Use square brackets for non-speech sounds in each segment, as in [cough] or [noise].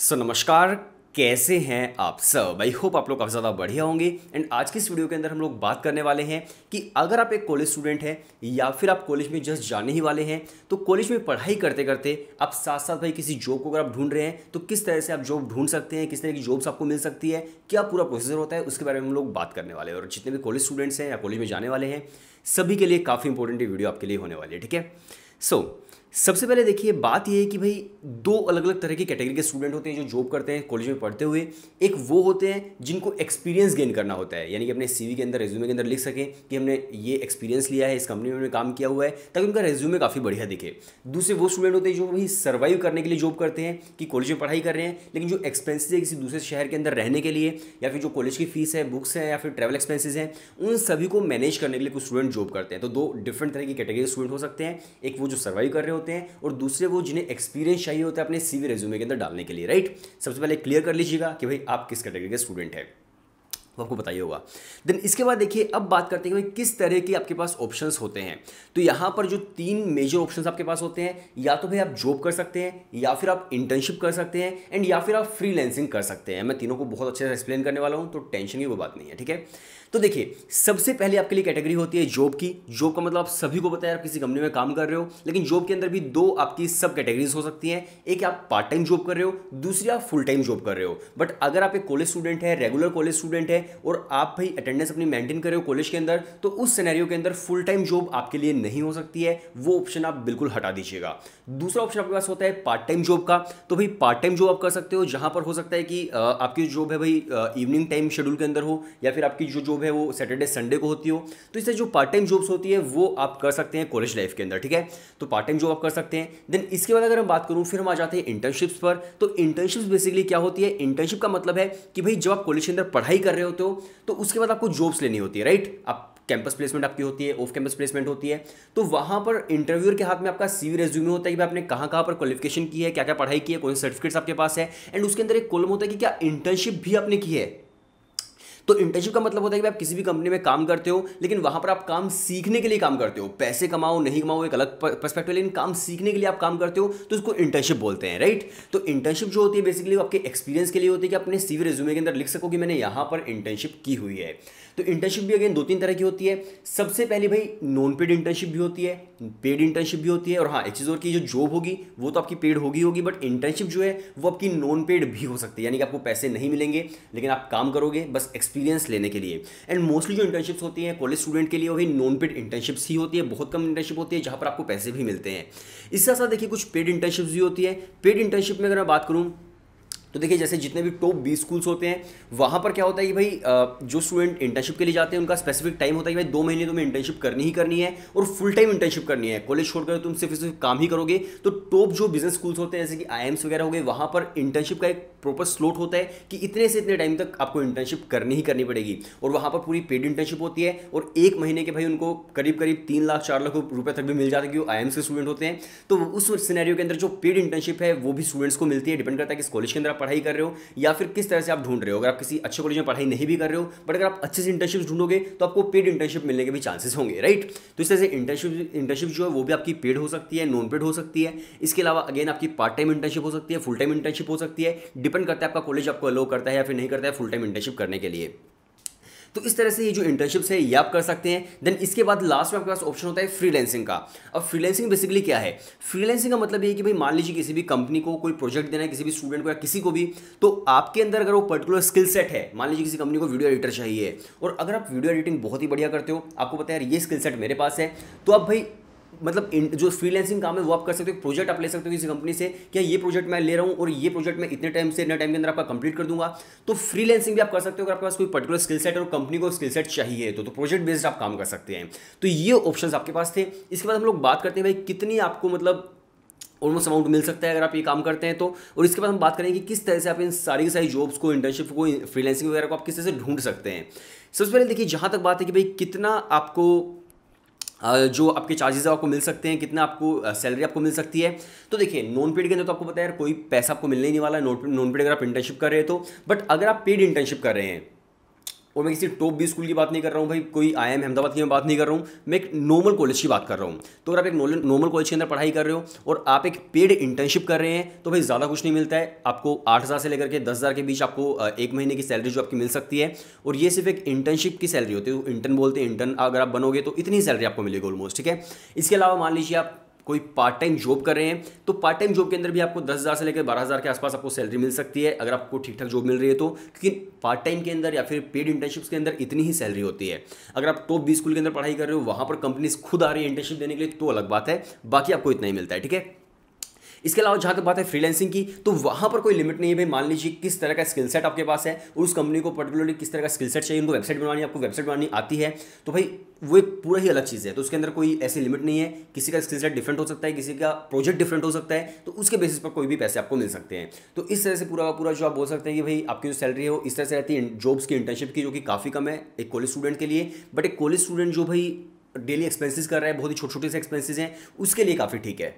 सो so, नमस्कार कैसे हैं आप सब आई होप आप लोग काफ़ी ज़्यादा बढ़िया होंगे एंड आज की इस वीडियो के अंदर हम लोग बात करने वाले हैं कि अगर आप एक कॉलेज स्टूडेंट हैं या फिर आप कॉलेज में जस्ट जाने ही वाले हैं तो कॉलेज में पढ़ाई करते करते आप साथ साथ भाई किसी जॉब को अगर आप ढूंढ रहे हैं तो किस तरह से आप जॉब ढूंढ सकते हैं किस तरह की जॉब्स आपको मिल सकती है क्या पूरा प्रोसीजर होता है उसके बारे में हम लोग बात करने वाले हैं और जितने भी कॉलेज स्टूडेंट्स हैं या कॉलेज में जाने वाले हैं सभी के लिए काफ़ी इंपॉर्टेंट वीडियो आपके लिए होने वाली है ठीक है सो so, सबसे पहले देखिए बात यह है कि भाई दो अलग अलग तरह की कैटेगरी के स्टूडेंट होते हैं जो जॉब करते हैं कॉलेज में पढ़ते हुए एक वो होते हैं जिनको एक्सपीरियंस गेन करना होता है यानी कि अपने सीवी के अंदर रेज्यूमे के अंदर लिख सकें कि हमने ये एक्सपीरियंस लिया है इस कंपनी में हमने काम किया हुआ है ताकि उनका रेज्यूमे काफ़ी बढ़िया दिखे दूसरे वो स्टूडेंट होते हैं जो भाई सर्वाइव करने के लिए जॉब करते हैं कि कॉलेज में पढ़ाई कर रहे हैं लेकिन जो एक्सपेंसिज है किसी दूसरे शहर के अंदर रहने के लिए या फिर जो कॉलेज की फीस है बुक्स है या फिर ट्रैवल एक्सपेंसिस हैं उन सभी को मैनेज करने के लिए कुछ स्टूडेंट जॉब करते हैं तो दो डिफरेंट तरह की कैटेगरी के स्टूडेंट हो सकते हैं एक वो जो सर्वाइव कर रहे हो होते हैं और दूसरे वो जिन्हें एक्सपीरियंस चाहिए होता है अपने सीवी रेज्यूमे के अंदर डालने के लिए राइट सबसे पहले क्लियर कर लीजिएगा कि भाई आप किस कैटेगरी के स्टूडेंट हैं वो आपको बताइए होगा देन इसके बाद देखिए अब बात करते हैं कि भाई किस तरह के आपके पास ऑप्शंस होते हैं तो यहाँ पर जो तीन मेजर ऑप्शंस आपके पास होते हैं या तो भाई आप जॉब कर सकते हैं या फिर आप इंटर्नशिप कर सकते हैं एंड या फिर आप फ्रीलैंसिंग कर सकते हैं मैं तीनों को बहुत अच्छे से एक्सप्लेन करने वाला हूँ तो टेंशन की कोई बात नहीं है ठीक है तो देखिए सबसे पहले आपके लिए कैटेगरी होती है जॉब की जॉब का मतलब आप सभी को बताएं आप किसी कंपनी में काम कर रहे हो लेकिन जॉब के अंदर भी दो आपकी सब कैटेगरीज हो सकती हैं एक आप पार्ट टाइम जॉब कर रहे हो दूसरी आप फुल टाइम जॉब कर रहे हो बट अगर आप एक कॉलेज स्टूडेंट है रेगुलर कॉलेज स्टूडेंट है और आप भाई अटेंडेंस अपनी मेंटेन कर रहे हो कॉलेज के अंदर तो उस सिनेरियो के अंदर फुल टाइम जॉब आपके लिए नहीं हो सकती है वो ऑप्शन आप बिल्कुल हटा दीजिएगा दूसरा ऑप्शन आपके पास होता है पार्ट टाइम जॉब का तो भाई पार्ट टाइम जॉब आप कर सकते हो जहां पर हो सकता है कि आपकी जॉब है भाई इवनिंग टाइम शेड्यूल के अंदर हो या फिर आपकी जो जॉब जॉब है वो सैटरडे संडे को होती हो तो इससे जो पार्ट टाइम जॉब्स होती है वो आप कर सकते हैं कॉलेज लाइफ के अंदर ठीक है तो पार्ट टाइम जॉब आप कर सकते हैं देन इसके बाद अगर हम बात करूँ फिर हम आ जाते हैं इंटर्नशिप्स पर तो इंटर्नशिप्स बेसिकली क्या होती है इंटर्नशिप का मतलब है कि भाई जब आप कॉलेज के अंदर पढ़ाई कर रहे होते हो तो उसके बाद आपको जॉब्स लेनी होती है राइट आप कैंपस प्लेसमेंट आपकी होती है ऑफ कैंपस प्लेसमेंट होती है तो वहाँ पर इंटरव्यूअर के हाथ में आपका सीवी रेज्यूमे होता है कि आपने कहाँ कहाँ पर क्वालिफिकेशन की है क्या क्या पढ़ाई की है कौन से सर्टिफिकेट्स आपके पास है एंड उसके अंदर एक कॉलम होता है कि क्या इंटर्नशिप भी आपने की है तो इंटर्नशिप का मतलब होता है कि आप किसी भी कंपनी में काम करते हो लेकिन वहां पर आप काम सीखने के लिए काम करते हो पैसे कमाओ नहीं कमाओ एक अलग परस्पेक्टिव लेकिन काम सीखने के लिए आप काम करते हो तो उसको इंटर्नशिप बोलते हैं राइट तो इंटर्नशिप जो होती है बेसिकली आपके एक्सपीरियंस के लिए होती है कि अपने सीवी रिज्यूमे के अंदर लिख सको कि मैंने यहां पर इंटर्नशिप की हुई है तो इंटर्नशिप भी अगेन दो तीन तरह की होती है सबसे पहले भाई नॉन पेड इंटर्नशिप भी होती है पेड इंटर्नशिप भी होती है और हाँ एक चीज़ और की जो जॉब होगी वो तो आपकी पेड होगी होगी बट इंटर्नशिप जो है वो आपकी नॉन पेड भी हो सकती है यानी कि आपको पैसे नहीं मिलेंगे लेकिन आप काम करोगे बस एक्सपीरियंस एक्सपीरियंस लेने के लिए एंड मोस्टली जो इंटर्नशिप्स होती हैं कॉलेज स्टूडेंट के लिए वही नॉन पेड इंटर्नशिप्स ही होती है बहुत कम इंटर्नशिप होती है जहाँ पर आपको पैसे भी मिलते हैं इसके साथ देखिए कुछ पेड इंटर्नशिप्स भी होती है पेड इंटर्नशिप में अगर मैं बात करूँ तो देखिए जैसे जितने भी टॉप बीस स्कूल्स होते हैं वहाँ पर क्या होता है कि भाई जो स्टूडेंट इंटर्नशिप के लिए जाते हैं उनका स्पेसिफिक टाइम होता है कि भाई दो महीने तुम्हें इंटर्नशिप करनी ही करनी है और फुल टाइम इंटर्नशिप करनी है कॉलेज छोड़कर तुम सिर्फ सिर्फ काम ही करोगे तो टॉप जो बिजनेस स्कूल्स होते हैं जैसे कि आई वगैरह हो गए वहाँ पर इंटर्नशिप का एक प्रॉपर स्लोट होता है कि इतने से इतने टाइम तक आपको इंटर्नशिप करनी ही करनी पड़ेगी और वहाँ पर पूरी पेड इंटर्नशिप होती है और एक महीने के भाई उनको करीब करीब तीन लाख चार लाख रुपये तक भी मिल जाते हैं क्योंकि आई के स्टूडेंट होते हैं तो उस सिनेरियो के अंदर जो पेड इंटर्नशिप है वो भी स्टूडेंट्स को मिलती है डिपेंड करता है किस कॉलेज के अंदर आप पढ़ाई कर रहे हो या फिर किस तरह से आप ढूंढ रहे हो अगर आप किसी अच्छे कॉलेज में पढ़ाई नहीं भी कर रहे हो बट अगर आप अच्छे से इंटर्नशिप ढूंढोगे तो आपको पेड इंटर्नशिप मिलने के भी चांसेस होंगे राइट तो इस तरह से इंटर्नशिप इंटर्नशिप जो है वो भी आपकी पेड हो सकती है नॉन पेड हो सकती है इसके अलावा अगेन आपकी पार्ट टाइम इंटर्नशिप हो सकती है फुल टाइम इंटर्नशिप हो सकती है डिपेंड करता है आपका कॉलेज आपको अलो करता है या फिर नहीं करता है फुल टाइम इंटर्नशिप करने के लिए तो इस तरह से ये जो इंटर्नशिप्स है ये आप कर सकते हैं देन इसके बाद लास्ट में आपके पास ऑप्शन होता है फ्रीलैंसिंग का अब फ्रीलैंसिंग बेसिकली क्या है फ्रीलैंसिंग का मतलब ये कि भाई मान लीजिए किसी भी कंपनी को कोई प्रोजेक्ट देना है किसी भी स्टूडेंट को या किसी को भी तो आपके अंदर अगर वो पर्टिकुलर स्किल सेट है मान लीजिए किसी कंपनी को वीडियो एडिटर चाहिए और अगर आप वीडियो एडिटिंग बहुत ही बढ़िया करते हो आपको पता है यार ये स्किल सेट मेरे पास है तो आप भाई मतलब जो फ्रीलैंसिंग काम है वो आप कर सकते हो प्रोजेक्ट आप ले सकते हो किसी कंपनी से क्या ये प्रोजेक्ट मैं ले रहा हूँ और ये प्रोजेक्ट मैं इतने टाइम से इतने टाइम के अंदर आपका कंप्लीट कर दूंगा तो फ्रीलैंसिंग भी आप कर सकते हो अगर आपके पास कोई पर्टिकुलर स्किल सेट और कंपनी को स्किल सेट चाहिए तो, तो प्रोजेक्ट बेस्ड आप काम कर सकते हैं तो ये ऑप्शन आपके पास थे इसके बाद हम लोग बात करते हैं भाई कितनी आपको मतलब ऑलमोस्ट अमाउंट मिल सकता है अगर आप ये काम करते हैं तो और इसके बाद हम बात करेंगे कि किस तरह से आप इन सारी की सारी जॉब्स को इंटर्नशिप को फ्रीलैंसिंग वगैरह को आप किस तरह से ढूंढ सकते हैं सबसे पहले देखिए जहाँ तक बात है कि भाई कितना आपको जो आपके चार्जेस आपको मिल सकते हैं कितना आपको सैलरी आपको मिल सकती है तो देखिए नॉन पेड के अंदर तो आपको पता है यार कोई पैसा आपको मिलने ही नहीं वाला है नॉन पेड अगर आप इंटर्नशिप कर रहे हैं तो बट अगर आप पेड इंटर्नशिप कर रहे हैं और मैं किसी टॉप बी स्कूल की बात नहीं कर रहा हूँ भाई कोई आई एम अहमदाबाद की मैं बात नहीं कर रहा हूँ मैं एक नॉर्मल कॉलेज की बात कर रहा हूँ तो अगर आप एक नॉर्मल कॉलेज के अंदर पढ़ाई कर रहे हो और आप एक पेड इंटर्नशिप कर रहे हैं तो भाई ज़्यादा कुछ नहीं मिलता है आपको आठ हज़ार से लेकर के दस हज़ार के बीच आपको एक महीने की सैलरी जो आपकी मिल सकती है और ये सिर्फ एक इंटर्नशिप की सैलरी होती है इंटर्न बोलते हैं इंटर्न अगर आप बनोगे तो इतनी सैलरी आपको मिलेगी ऑलमोस्ट ठीक है इसके अलावा मान लीजिए आप कोई पार्ट टाइम जॉब कर रहे हैं तो पार्ट टाइम जॉब के अंदर भी आपको दस हज़ार से लेकर बारह हज़ार के आसपास आपको सैलरी मिल सकती है अगर आपको ठीक ठाक जॉब मिल रही है तो क्योंकि पार्ट टाइम के अंदर या फिर पेड इंटर्नशिप्स के अंदर इतनी ही सैलरी होती है अगर आप टॉप बीस स्कूल के अंदर पढ़ाई कर रहे हो वहाँ पर कंपनीज खुद आ रही है इंटर्नशिप देने के लिए तो अलग बात है बाकी आपको इतना ही मिलता है ठीक है इसके अलावा जहाँ तक बात है फ्रीलैंसिंग की तो वहाँ पर कोई लिमिट नहीं है भाई मान लीजिए किस तरह का स्किल सेट आपके पास है और उस कंपनी को पर्टिकुलरली किस तरह का स्किल सेट चाहिए उनको वेबसाइट बनानी आपको वेबसाइट बनानी आती है तो भाई वो पूरा ही अलग चीज़ है तो उसके अंदर कोई ऐसी लिमिट नहीं है किसी का स्किल सेट डिफरेंट हो सकता है किसी का प्रोजेक्ट डिफरेंट हो सकता है तो उसके बेसिस पर कोई भी पैसे आपको मिल सकते हैं तो इस तरह से पूरा का पूरा जो आप बोल सकते हैं कि भाई आपकी जो सैलरी है वो इस तरह से रहती है जॉब्स की इंटर्नशिप की जो कि काफ़ी कम है एक कॉलेज स्टूडेंट के लिए बट एक कॉलेज स्टूडेंट जो भाई डेली एक्सपेंसिस कर रहा है बहुत ही छोटे छोटे से एक्सपेंसिस हैं उसके लिए काफ़ी ठीक है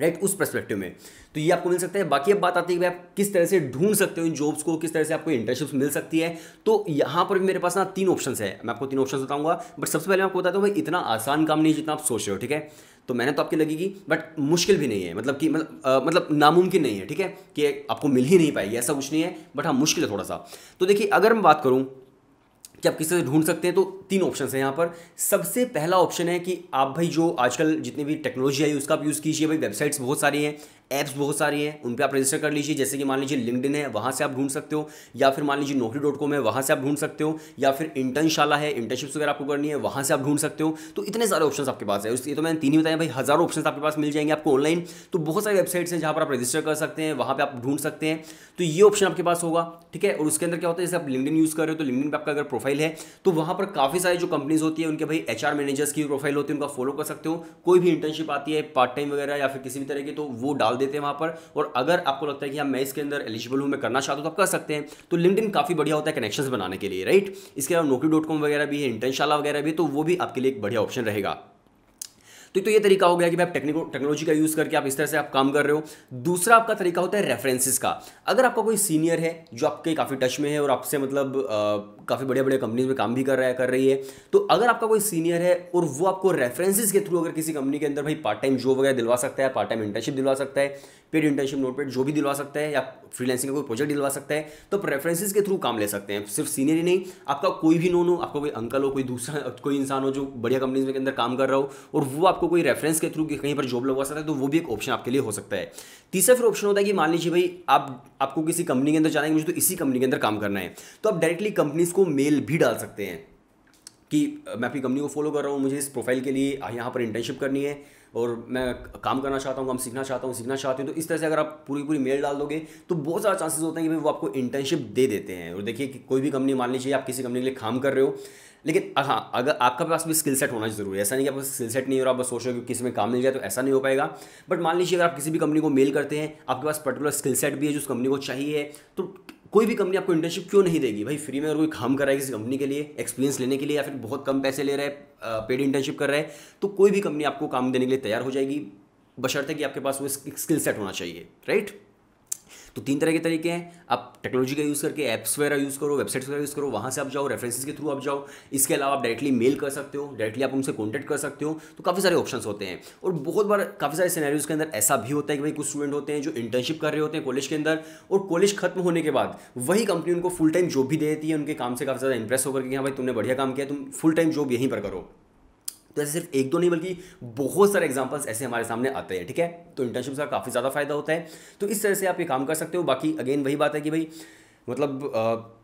राइट उस परस्पेक्टिव में तो ये आपको मिल सकता है बाकी अब बात आती है कि आप किस तरह से ढूंढ सकते हो इन जॉब्स को किस तरह से आपको इंटर्नशिप्स मिल सकती है तो यहाँ पर भी मेरे पास ना तीन ऑप्शन है मैं आपको तीन ऑप्शन बताऊंगा बट सबसे पहले मैं आपको बताता हूँ भाई इतना आसान काम नहीं जितना आप सोच रहे हो ठीक है तो मेहनत तो आपकी लगेगी बट मुश्किल भी नहीं है मतलब कि मतलब मतलब नामुमकिन नहीं है ठीक है कि आपको मिल ही नहीं पाएगी ऐसा कुछ नहीं है बट हाँ मुश्किल है थोड़ा सा तो देखिए अगर मैं बात करूँ कि आप किसे ढूंढ सकते हैं तो तीन ऑप्शन हैं यहाँ पर सबसे पहला ऑप्शन है कि आप भाई जो आजकल जितनी भी टेक्नोलॉजी आई उसका आप यूज़ कीजिए भाई वेबसाइट्स बहुत सारी हैं ऐप्स बहुत सारी हैं उन पर आप रजिस्टर कर लीजिए जैसे कि मान लीजिए लिंकडिन है वहाँ से आप ढूंढ सकते हो या फिर मान लीजिए नौकरी डॉट कॉम है वहाँ से आप ढूंढ सकते हो या फिर इंटर्नशाला है इंटर्नशिप्स वगैरह आपको करनी है वहाँ से आप ढूंढ सकते हो तो इतने सारे ऑप्शन आपके पास है उसके तो मैंने तीन ही बताया भाई हज़ारों ऑप्शन आपके पास मिल जाएंगे आपको ऑनलाइन तो बहुत सारी वेबसाइट्स हैं जहाँ पर आप रजिस्टर कर सकते हैं वहाँ पर आप ढूंढ सकते हैं तो ये ऑप्शन आपके पास होगा ठीक है और उसके अंदर क्या होता है जैसे आप लिंकडिन यूज़ कर रहे हो तो लिंकडिन पर आपका अगर प्रोफाइल है तो वहाँ पर काफ़ी सारी जो कंपनीज होती है उनके भाई एच मैनेजर्स की प्रोफाइल होती है उनका फॉलो कर सकते हो कोई भी इंटर्नशिप आती है पार्ट टाइम वगैरह या फिर किसी भी तरह की तो वो डाल डाल देते हैं वहाँ पर और अगर आपको लगता है कि हाँ, मैं इसके अंदर एलिजिबल हूँ मैं करना चाहता हूँ तो आप कर सकते हैं तो लिंकड काफ़ी बढ़िया होता है कनेक्शन बनाने के लिए राइट इसके अलावा नौकरी वगैरह भी है इंटर्नशाला वगैरह भी तो वो भी आपके लिए एक बढ़िया ऑप्शन रहेगा तो तो ये तरीका हो गया कि आप टेक्नोलॉजी का यूज़ करके आप इस तरह से आप काम कर रहे हो दूसरा आपका तरीका होता है रेफरेंसेस का अगर आपका कोई सीनियर है जो आपके काफ़ी टच में है और आपसे मतलब काफ़ी बड़े बड़े कंपनीज में काम भी कर रहा है कर रही है तो अगर आपका कोई सीनियर है और वो आपको रेफरेंसेज के थ्रू अगर किसी कंपनी के अंदर भाई पार्ट टाइम जॉब वगैरह दिलवा सकता है पार्ट टाइम इंटर्नशिप दिलवा सकता है पेड इंटर्नशिप नोट पेड जो भी दिलवा सकता है या फ्रीलैंसिंग का कोई प्रोजेक्ट दिलवा सकता है तो आप रेफरेंसेज के थ्रू काम ले सकते हैं सिर्फ सीनियर ही नहीं आपका कोई भी नोन हो आपका कोई अंकल हो कोई दूसरा कोई इंसान हो जो बढ़िया कंपनीज के अंदर काम कर रहा हो और वो आपको आपको कोई रेफरेंस के थ्रू कहीं पर जॉब लगवा सकता है तो वो भी एक ऑप्शन आपके लिए हो सकता है तीसरा फिर ऑप्शन होता है कि मान लीजिए भाई आप आपको किसी कंपनी के अंदर जाना है मुझे तो इसी कंपनी के अंदर काम करना है तो आप डायरेक्टली कंपनीज को मेल भी डाल सकते हैं कि मैं अपनी कंपनी को फॉलो कर रहा हूँ मुझे इस प्रोफाइल के लिए यहाँ पर इंटर्नशिप करनी है और मैं काम करना चाहता हूँ काम सीखना चाहता हूँ सीखना चाहती हूँ तो इस तरह से अगर आप पूरी पूरी मेल डाल दोगे तो बहुत ज़्यादा चांसेस होते हैं कि वो आपको इंटर्नशिप दे देते हैं और देखिए कि कोई भी कंपनी मान लीजिए आप किसी कंपनी के लिए काम कर रहे हो लेकिन हाँ अगर आपका पास भी स्किल सेट होना जरूरी है ऐसा नहीं कि आप स्किल सेट नहीं हो रहा बस सोचो कि किसी में काम मिल जाए तो ऐसा नहीं हो पाएगा बट मान लीजिए अगर आप किसी भी कंपनी को मेल करते हैं आपके पास पर्टिकुलर स्किल सेट भी है जो उस कंपनी को चाहिए तो कोई भी कंपनी आपको इंटर्नशिप क्यों नहीं देगी भाई फ्री में अगर कोई काम कर रहा है किसी कंपनी के लिए एक्सपीरियंस लेने के लिए या फिर बहुत कम पैसे ले रहा है पेड इंटर्नशिप कर रहा है तो कोई भी कंपनी आपको काम देने के लिए तैयार हो जाएगी बशर्ते कि आपके पास वो स्किल सेट होना चाहिए राइट तो तीन तरह के तरीके हैं आप टेक्नोलॉजी का यूज़ करके ऐप्स वगैरह यूज़ करो वेबसाइट्स वगैरह यूज़ करो वहाँ से आप जाओ रेफरेंसेस के थ्रू आप जाओ इसके अलावा आप डायरेक्टली मेल कर सकते हो डायरेक्टली आप उनसे कॉन्टैक्ट कर सकते हो तो काफ़ी सारे ऑप्शन होते हैं और बहुत बार काफ़ी सारे सिनेरियोज के अंदर ऐसा भी होता है कि भाई कुछ स्टूडेंट होते हैं जो इंटर्नशिप कर रहे होते हैं कॉलेज के अंदर और कॉलेज खत्म होने के बाद वही कंपनी उनको फुल टाइम जॉब भी दे देती है उनके काम से काफ़ी ज़्यादा इंप्रेस होकर कि हाँ भाई तुमने बढ़िया काम किया तुम फुल टाइम जॉब यहीं पर करो तो ऐसे सिर्फ एक दो नहीं बल्कि बहुत सारे एग्जाम्पल्स ऐसे हमारे सामने आते हैं ठीक है तो इंटर्नशिप का काफ़ी ज़्यादा फायदा होता है तो इस तरह से आप ये काम कर सकते हो बाकी अगेन वही बात है कि भाई मतलब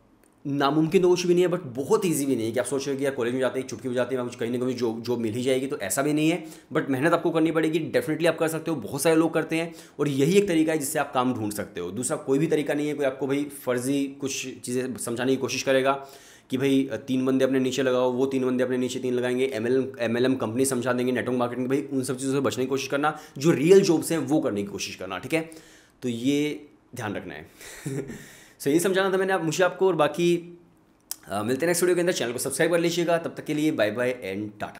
नामुमकिन तो कुछ भी नहीं है बट बहुत ईजी भी नहीं है कि आप सोच रहे कि यार कॉलेज में जाते हैं छुट्टी में जाते हैं कुछ कहीं ना कहीं जॉब जॉब मिल ही जाएगी तो ऐसा भी नहीं है बट मेहनत आपको करनी पड़ेगी डेफिनेटली आप कर सकते हो बहुत सारे लोग करते हैं और यही एक तरीका है जिससे आप काम ढूंढ सकते हो दूसरा कोई भी तरीका नहीं है कोई आपको भाई फर्जी कुछ चीज़ें समझाने की कोशिश करेगा कि भाई तीन बंदे अपने नीचे लगाओ वो तीन बंदे अपने नीचे तीन लगाएंगे M L M L M company समझा देंगे नेटवर्क मार्केटिंग भाई उन सब चीज़ों से बचने की कोशिश करना जो रियल जॉब्स हैं वो करने की कोशिश करना ठीक है तो ये ध्यान रखना है सो [laughs] so, ये समझाना था मैंने आप मुझे आपको और बाकी आ, मिलते हैं नेक्स्ट वीडियो के अंदर चैनल को सब्सक्राइब कर लीजिएगा तब तक के लिए बाय बाय एंड टाटा